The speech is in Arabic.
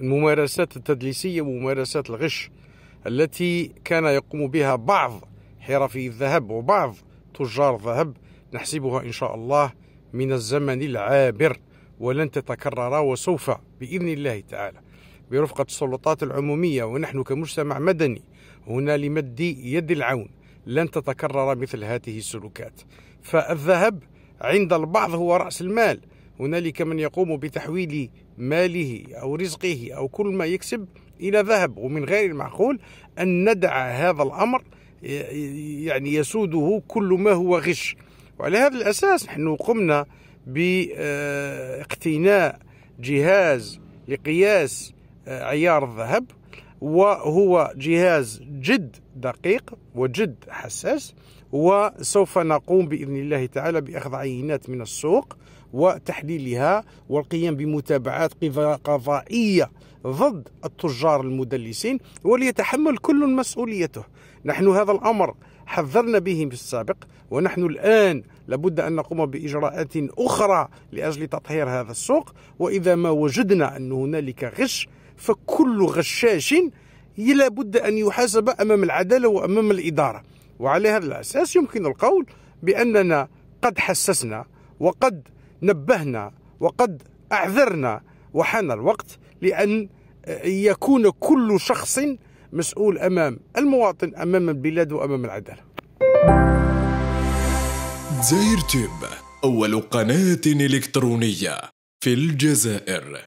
الممارسات التدليسية وممارسات الغش التي كان يقوم بها بعض حرفي الذهب وبعض تجار الذهب نحسبها إن شاء الله من الزمن العابر ولن تتكرر وسوف بإذن الله تعالى برفقة السلطات العمومية ونحن كمجتمع مدني هنا لمد يد العون لن تتكرر مثل هذه السلوكات فالذهب عند البعض هو رأس المال هنالك من يقوم بتحويل ماله أو رزقه أو كل ما يكسب إلى ذهب ومن غير المعقول أن ندع هذا الأمر يعني يسوده كل ما هو غش وعلى هذا الأساس نحن قمنا باقتناء آه، جهاز لقياس آه، عيار الذهب وهو جهاز جد دقيق وجد حساس وسوف نقوم باذن الله تعالى باخذ عينات من السوق وتحليلها والقيام بمتابعات قضائيه ضد التجار المدلسين وليتحمل كل مسؤوليته نحن هذا الامر حذرنا به في السابق ونحن الآن لابد أن نقوم بإجراءات أخرى لأجل تطهير هذا السوق وإذا ما وجدنا أن هنالك غش فكل غشاش لابد أن يحاسب أمام العدالة وأمام الإدارة وعلى هذا الأساس يمكن القول بأننا قد حسسنا وقد نبهنا وقد أعذرنا وحان الوقت لأن آه، يكون كل شخص مسؤول أمام المواطن أمام البلاد وأمام العدالة داير تيب أول قناة إلكترونية في الجزائر